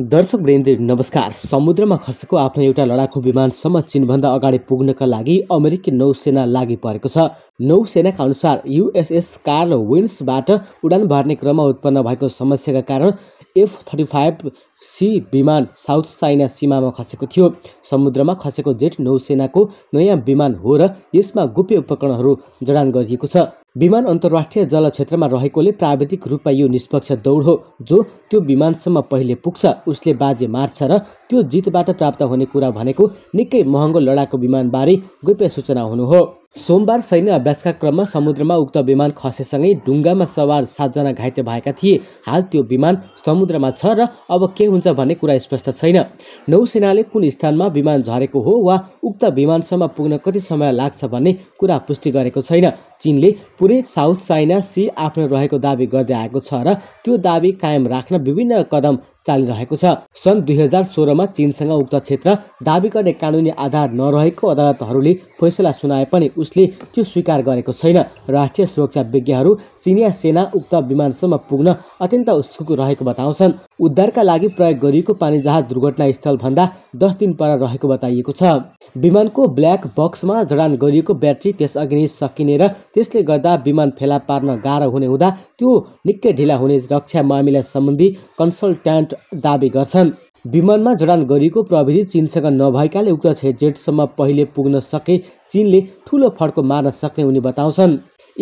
दर्शक वृन्द नमस्कार समुद्रमा खसेको आफ्नो एउटा लडाकु विमानसम्म चिनभन्दा अगाडि पुग्नका लागि अमेरिकी नौसेना लागि परेको छ नौसेनाका अनुसार युएसएस कार्ल विन्सबाट उडान भर्ने क्रममा उत्पन्न भएको समस्याका कारण एफ थर्टी फाइभ सी विमान साउथ चाइना सीमामा खसेको थियो समुद्रमा खसेको जेट नौसेनाको नयाँ विमान हो र यसमा गोप्य उपकरणहरू जडान गरिएको छ विमान अन्तर्राष्ट्रिय जल क्षेत्रमा रहेकोले प्राविधिक रूपमा यो निष्पक्ष दौड हो जो त्यो विमानसम्म पहिले पुग्छ उसले बाजे मार्छ र त्यो जितबाट प्राप्त हुने कुरा भनेको निकै महँगो लडाकु विमानबारे गोप्य सूचना हुनु हो सोमबार सैन्य अभ्यासका क्रममा समुद्रमा उक्त विमान खसेसँगै डुङ्गामा सवार सातजना घाइते भएका थिए हाल त्यो विमान समुद्रमा छ र अब के हुन्छ भन्ने कुरा स्पष्ट छैन नौसेनाले कुन स्थानमा विमान झरेको हो वा उक्त विमानसम्म पुग्न कति समय लाग्छ भन्ने कुरा पुष्टि गरेको छैन चिनले पुरै साउथ चाइना सी आफ्नो रहेको दावी गर्दै आएको छ र त्यो दावी कायम राख्न विभिन्न कदम चालिरहेको छ सन् दुई हजार सोह्रमा चिनसँग उक्त क्षेत्र दावी गर्ने कानुनी आधार नरहेको अदालतहरूले फैसला सुनाए पनि उसले त्यो स्वीकार गरेको छैन राष्ट्रिय सुरक्षा विज्ञहरू चिनिया सेना उक्त विमानसम्म पुग्न अत्यन्त उत्सुक रहेको बताउँछन् उद्धारका लागि प्रयोग गरिएको पानी जहाज दुर्घटनास्थलभन्दा दस दिन पर रहेको बताइएको छ विमानको ब्ल्याक बक्समा जडान गरिएको ब्याट्री त्यसअघि नै सकिने र त्यसले गर्दा विमान फेला पार्न गाह्रो हुने हुँदा त्यो निकै ढिला हुने रक्षा मामिला सम्बन्धी कन्सल्ट्यान्ट दावी गर्छन् विमानमा जडान गरिएको प्रविधि चिनसँग नभएकाले उक्त क्षेजेटसम्म पहिले पुग्न सके चिनले ठुलो फड्को मार्न सक्ने उनी बताउँछन्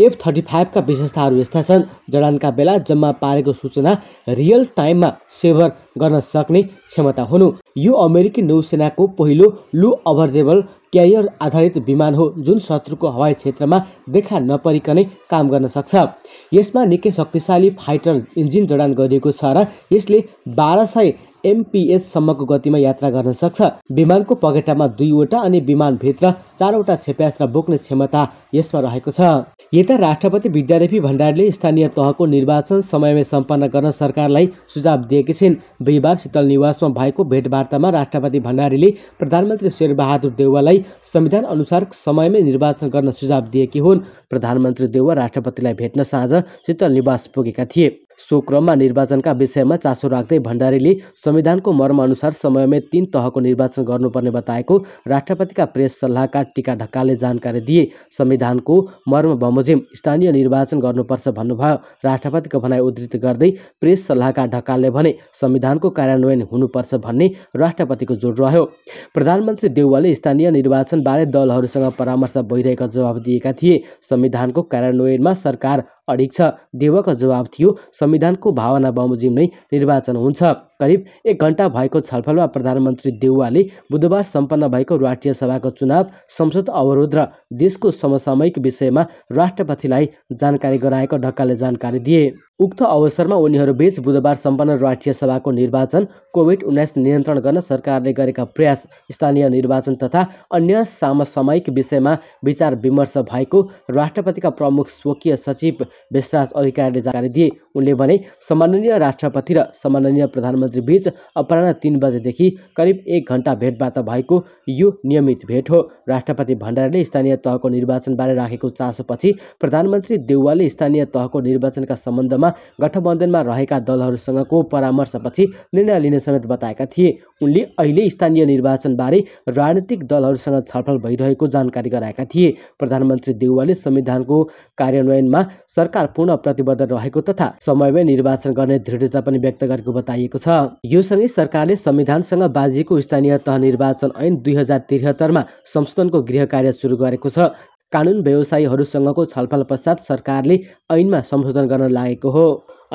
एफ थर्टी फाइभका विशेषताहरू यस्ता छन् जडानका बेला जम्मा पारेको सूचना रियल टाइममा सेभर गर्न सक्ने क्षमता हुनु यो अमेरिकी नौसेनाको पहिलो लु अभर्जेबल क्यारियर आधारित विमान हो जुन शत्रुको हवाई क्षेत्रमा देखा नपरिकनै काम गर्न सक्छ यसमा निकै शक्तिशाली फाइटर इन्जिन जडान गरिएको छ र यसले बाह्र सय एमपिएचसम्मको गतिमा यात्रा गर्न सक्छ विमानको पगेटामा दुईवटा अनि विमानभित्र चारवटा क्षेप्यास्त्र बोक्ने क्षमता यसमा रहेको छ यता राष्ट्रपति विद्यादेवी भण्डारीले स्थानीय तहको निर्वाचन समयमै सम्पन्न गर्न सरकारलाई सुझाव दिएकी छिन् बिहिबार शीतल निवासमा भएको भेटवार्तामा राष्ट्रपति भण्डारीले प्रधानमन्त्री शेरबहादुर देउवालाई संविधान अनुसार समयमै निर्वाचन गर्न सुझाव दिएकी हुन् प्रधानमन्त्री देउवा राष्ट्रपतिलाई भेट्न साँझ शीतल निवास पुगेका थिए सो क्रममा निर्वाचनका विषयमा चासो राख्दै भण्डारीले संविधानको मर्म अनुसार समयमै तीन तहको निर्वाचन गर्नुपर्ने बताएको राष्ट्रपतिका प्रेस सल्लाहकार टिका ढकालले जानकारी दिए संविधानको मर्म बमोजिम स्थानीय निर्वाचन गर्नुपर्छ भन्नुभयो राष्ट्रपतिको भनाइ उद्धित गर्दै प्रेस सल्लाहकार ढकालले भने संविधानको कार्यान्वयन हुनुपर्छ भन्ने राष्ट्रपतिको जोड रह्यो प्रधानमन्त्री देउवाले स्थानीय निर्वाचनबारे दलहरूसँग परामर्श भइरहेको जवाब दिएका थिए संविधानको कार्यान्वयनमा सरकार अडिक छ देवको जवाब थियो संविधानको भावना बमोजिम नै निर्वाचन हुन्छ करिब एक घन्टा भएको छलफलमा प्रधानमन्त्री देउवाले बुधबार सम्पन्न भएको राष्ट्रिय सभाको चुनाव संसद अवरोध र देशको समसामयिक विषयमा राष्ट्रपतिलाई जानकारी गराएको ढक्काले जानकारी दिए उक्त अवसरमा उनीहरूबीच बुधबार सम्पन्न राष्ट्रिय सभाको निर्वाचन कोभिड उन्नाइस नियन्त्रण गर्न सरकारले गरेका प्रयास स्थानीय निर्वाचन तथा अन्य समसामयिक विषयमा विचार विमर्श भएको राष्ट्रपतिका प्रमुख स्वकीय सचिव भेषराज अधिकारीले जानकारी दिए उनले भने सम्माननीय राष्ट्रपति र सम्माननीय प्रधानमन्त्री प्रधानमन्त्रीबीच अपराह तिन बजेदेखि करिब एक घन्टा भेटवार्ता भएको यो नियमित भेट हो राष्ट्रपति भण्डारीले स्थानीय तहको निर्वाचनबारे राखेको चासोपछि प्रधानमन्त्री देउवाले स्थानीय तहको निर्वाचनका सम्बन्धमा गठबन्धनमा रहेका दलहरूसँगको परामर्शपछि निर्णय लिने समेत बताएका थिए उनले अहिले स्थानीय निर्वाचनबारे राजनीतिक दलहरूसँग छलफल भइरहेको जानकारी गराएका थिए प्रधानमन्त्री देउवाले संविधानको कार्यान्वयनमा सरकार पूर्ण प्रतिबद्ध रहेको तथा समयमै निर्वाचन गर्ने दृढता पनि व्यक्त गरेको बताइएको छ योसँगै सरकारले संविधानसँग बाजिएको स्थानीय तह निर्वाचन ऐन दुई हजार त्रिहत्तरमा संशोधनको गृह कार्य सुरु गरेको छ कानुन व्यवसायीहरूसँगको छलफल पश्चात सरकारले ऐनमा संशोधन गर्न लागेको हो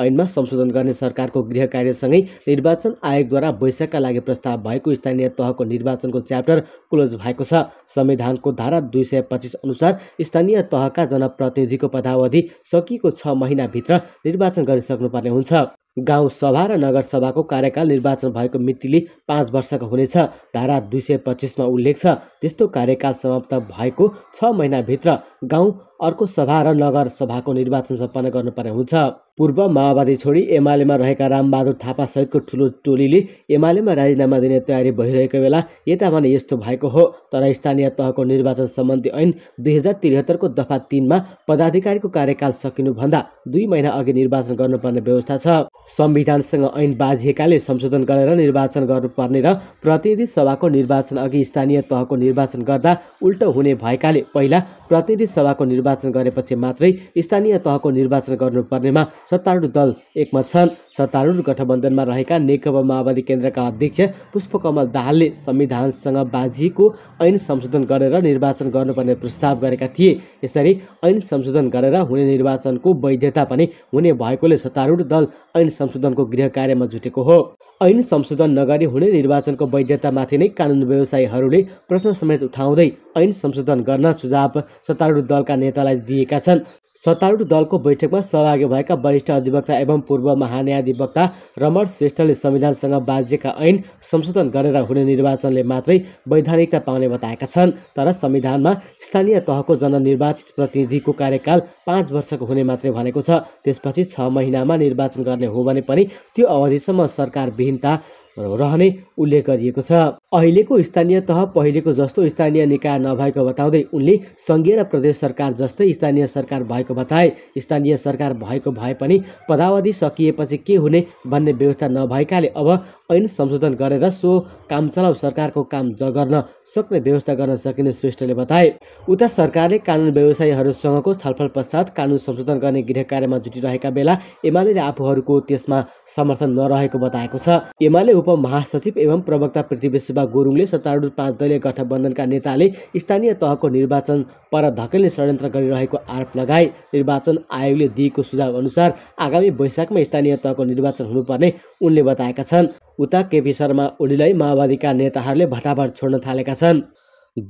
ऐनमा संशोधन गर्ने सरकारको गृह कार्यसँगै निर्वाचन आयोगद्वारा बैशाखका लागि प्रस्ताव भएको स्थानीय तहको निर्वाचनको च्याप्टर क्लोज भएको छ संविधानको धारा दुई सय पच्चिस अनुसार स्थानीय तहका जनप्रतिनिधिको पदावधि सकिएको छ महिनाभित्र निर्वाचन गरिसक्नुपर्ने हुन्छ गाउँसभा र नगरसभाको कार्यकाल निर्वाचन भएको मितिले पाँच वर्षको हुनेछ धारा दुई सय पच्चिसमा उल्लेख छ त्यस्तो कार्यकाल समाप्त भएको छ महिनाभित्र गाउँ अर्को सभा र नगर सभाको निर्वाचन सम्पन्न गर्नुपर्ने हुन्छ पूर्व माओवादी छोडी एमालेमा रहेका रामबहादुर थापा सहितको ठुलो टोलीले एमालेमा राजीनामा दिने तयारी भइरहेको बेला यता भने यस्तो भएको हो तर स्थानीय तहको निर्वाचन सम्बन्धी ऐन दुई हजार त्रिहत्तरको दफा तिनमा पदाधिकारीको कार्यकाल सकिनुभन्दा दुई महिना अघि निर्वाचन गर्नुपर्ने व्यवस्था छ संविधानसँग ऐन बाझिएकाले संशोधन गरेर निर्वाचन गर्नुपर्ने र प्रतिनिधि सभाको निर्वाचन अघि स्थानीय तहको निर्वाचन गर्दा उल्टो हुने भएकाले पहिला प्रतिनिधि सभाको निर्वाचन गरेपछि मात्रै स्थानीय तहको निर्वाचन गर्नुपर्नेमा सत्तारूढ दल एकमत छन् सत्तारूढ गठबन्धनमा रहेका नेकपा माओवादी केन्द्रका अध्यक्ष पुष्पकमल दाहालले संविधानसँग बाजिएको ऐन संशोधन गरेर निर्वाचन गर्नुपर्ने प्रस्ताव गरेका थिए यसरी ऐन संशोधन गरेर हुने निर्वाचनको वैधता पनि हुने भएकोले सत्तारूढ दल ऐन संशोधनको गृह कार्यमा जुटेको हो ऐन संशोधन नगरी हुने निर्वाचनको वैधतामाथि नै कानुन व्यवसायीहरूले प्रश्न समेत उठाउँदै ऐन संशोधन गर्न सुझाव सत्तारूढ दलका नेतालाई दिएका छन् सत्तारूढ दलको बैठकमा सहभागी भएका वरिष्ठ अधिवक्ता एवं पूर्व महान्यायाधिवक्ता रमण श्रेष्ठले संविधानसँग बाँझिएका ऐन संशोधन गरेर हुने निर्वाचनले मात्रै वैधानिकता पाउने बताएका छन् तर संविधानमा स्थानीय तहको जननिर्वाचित प्रतिनिधिको कार्यकाल पाँच वर्षको हुने मात्रै भनेको छ त्यसपछि छ महिनामा निर्वाचन गर्ने हो भने पनि त्यो अवधिसम्म सरकारविहीनता रहने उल्लेख गरिएको छ अहिलेको स्थानीय तह पहिलेको जस्तो स्थानीय निकाय नभएको बताउँदै उनले सङ्घीय र प्रदेश सरकार जस्तै स्थानीय सरकार भएको बताए स्थानीय सरकार भएको भए पनि पदावधि सकिएपछि के हुने भन्ने व्यवस्था नभएकाले अब ऐन संशोधन गरेर सो काम चलाउ सरकारको काम गर्न सक्ने व्यवस्था गर्न सकिने श्रेष्ठले बताए उता सरकारले कानुन व्यवसायीहरूसँगको छलफल पश्चात कानुन संशोधन गर्ने गृह कार्यमा जुटिरहेका बेला एमाले आफूहरूको त्यसमा समर्थन नरहेको बताएको छ एमाले महासचिव एवं प्रवक्ता पृथ्वी सुब्बा गुरुङले सत्तारूढ पाँच दलीय गठबन्धनका नेताले स्थानीय तहको निर्वाचन पर धकेल्ने षड्यन्त्र गरिरहेको आरोप लगाए निर्वाचन आयोगले दिएको सुझाव अनुसार आगामी वैशाखमा स्थानीय तहको निर्वाचन हुनुपर्ने उनले बताएका छन् उता केपी शर्मा ओलीलाई माओवादीका नेताहरूले भटाभट छोड्न थालेका छन्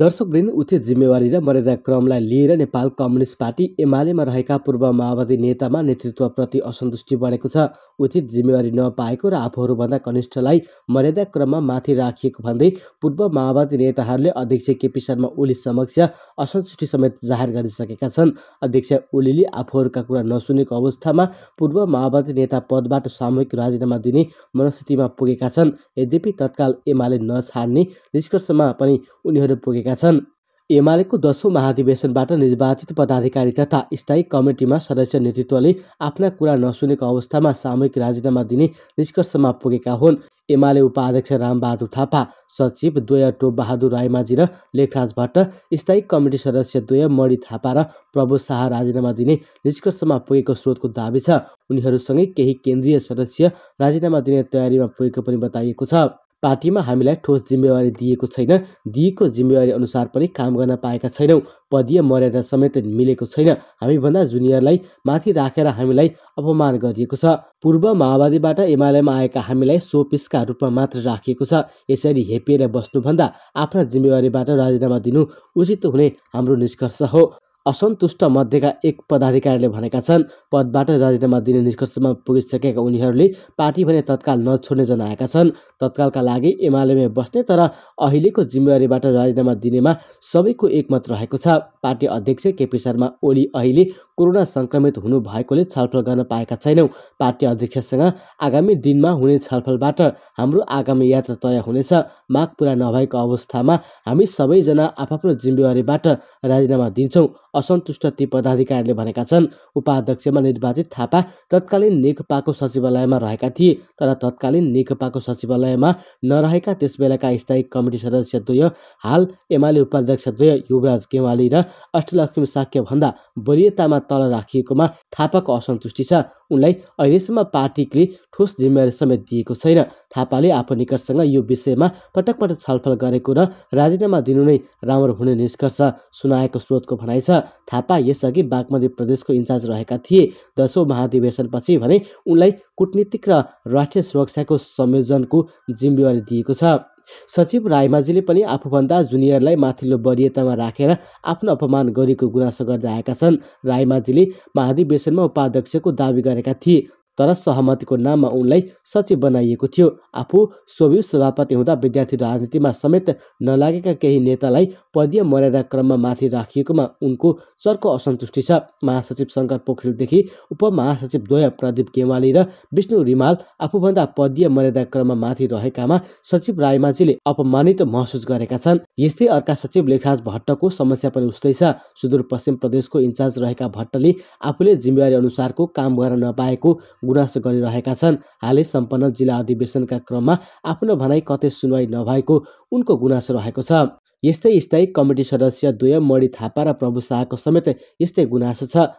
दर्शक दिन उचित जिम्मेवारी र मर्यादा क्रमलाई लिएर नेपाल कम्युनिस्ट पार्टी एमालेमा रहेका पूर्व माओवादी नेतामा नेतृत्वप्रति असन्तुष्टि बढेको छ उचित जिम्मेवारी नपाएको र आफूहरूभन्दा कनिष्ठलाई मर्यादा क्रममा माथि राखिएको भन्दै पूर्व माओवादी नेताहरूले अध्यक्ष केपी शर्मा ओली समक्ष असन्तुष्टि समेत जाहेर गरिसकेका छन् अध्यक्ष ओलीले आफूहरूका कुरा नसुनेको अवस्थामा पूर्व माओवादी नेता पदबाट सामूहिक राजीनामा दिने मनस्थितिमा पुगेका छन् यद्यपि तत्काल एमाले नछाड्ने निष्कर्षमा पनि उनीहरू पुगेका छन् एमालेको दसौँ महाधिवेशनबाट निर्वाचित पदाधिकारी तथा स्थायी कमिटीमा सदस्य नेतृत्वले आफ्ना कुरा नसुनेको अवस्थामा सामूहिक राजीनामा दिने निष्कर्षमा पुगेका हुन् एमाले उपाध्यक्ष रामबहादुर थापा सचिव द्वय बहादुर रायमाझी र लेखराज भट्ट स्थायी कमिटी सदस्य द्वय मणि थापा र प्रभु शाह राजीनामा दिने निष्कर्षमा पुगेको स्रोतको दावी छ उनीहरूसँगै केही केन्द्रीय सदस्य राजीनामा दिने तयारीमा पुगेको पनि बताइएको छ पार्टीमा हामीलाई ठोस जिम्मेवारी दिएको छैन दिएको जिम्मेवारी अनुसार पनि काम गर्न पाएका छैनौँ पदीय मर्यादा समेत मिलेको छैन हामीभन्दा जुनियरलाई माथि राखेर हामीलाई अपमान गरिएको छ पूर्व माओवादीबाट एमालेमा आएका हामीलाई सोपिसका रूपमा मात्र राखिएको छ यसरी हेपिएर बस्नुभन्दा आफ्ना जिम्मेवारीबाट राजीनामा दिनु उचित हुने हाम्रो निष्कर्ष हो असन्तुष्ट मध्येका एक पदाधिकारीले भनेका छन् पदबाट राजीनामा दिने निष्कर्षमा पुगिसकेका उनीहरूले पार्टी भने तत्काल नछोड्ने जनाएका छन् तत्कालका लागि एमालेमै बस्ने तर अहिलेको जिम्मेवारीबाट राजीनामा दिनेमा सबैको एकमत रहेको छ पार्टी अध्यक्ष केपी शर्मा ओली अहिले कोरोना सङ्क्रमित हुनु भएकोले छलफल गर्न पाएका छैनौँ पार्टी अध्यक्षसँग आगामी दिनमा हुने छलफलबाट हाम्रो आगामी यात्रा तय हुनेछ माग पुरा नभएको अवस्थामा हामी सबैजना आफ्नो जिम्मेवारीबाट राजीनामा दिन्छौँ असन्तुष्ट ती पदाधिकारीले भनेका छन् उपाध्यक्षमा निर्वाचित थापा तत्कालीन नेकपाको सचिवालयमा रहेका थिए तर तत्कालीन नेकपाको सचिवालयमा नरहेका त्यस बेलाका स्थायी कमिटी सदस्य सदस्यद्वय हाल एमाले उपाध्यक्ष उपाध्यक्षद्वय युवराज गेवाली र अष्टलक्ष्मी साक्यभन्दा वरियतामा तल राखिएकोमा थापाको असन्तुष्टि छ उनलाई अहिलेसम्म पार्टीले ठोस जिम्मेवारी समेत दिएको छैन थापाले आफू निकटसँग यो विषयमा पटक पटक छलफल गरेको र राजीनामा दिनु नै राम्रो हुने निष्कर्ष सुनाएको स्रोतको भनाइ छ थापा यसअघि बागमती प्रदेशको इन्चार्ज रहेका थिए दसौँ महाधिवेशनपछि भने उनलाई कुटनीतिक र राष्ट्रिय सुरक्षाको संयोजनको जिम्मेवारी दिएको छ सचिव रायमाझीले पनि आफूभन्दा जुनियरलाई माथिल्लो वरियतामा राखेर आफ्नो अपमान गरेको गुनासो गर्दै आएका छन् रायमाझीले महाधिवेशनमा उपाध्यक्षको दावी गरेका थिए तर सहमतिको नाममा उनलाई सचिव बनाइएको थियो आफू सोभि सभापति हुँदा विद्यार्थी राजनीतिमा समेत नलागेका केही नेतालाई पदीय मर्यादा क्रममा माथि राखिएकोमा उनको चर्को असन्तुष्टि छ महासचिव शङ्कर पोखरेलदेखि उपमहासचिव द्वय प्रदीप गेवाली र विष्णु रिमाल आफूभन्दा पदीय मर्यादा क्रममा माथि रहेकामा सचिव रायमाझीले अपमानित महसुस गरेका छन् यस्तै अर्का सचिव लेखराज भट्टको समस्या पनि उस्तै छ सुदूरपश्चिम प्रदेशको इन्चार्ज रहेका भट्टले आफूले जिम्मेवारी अनुसारको काम गर्न नपाएको गुनासो गरिरहेका छन् हालै सम्पन्न जिल्ला अधिवेशनका क्रममा आफ्नो भनाइ कतै सुनवाई नभएको उनको गुनासो रहेको छ यस्तै स्थायी कमिटी सदस्य दुय मणि थापा र प्रभु शाहको समेत यस्तै गुनासो छ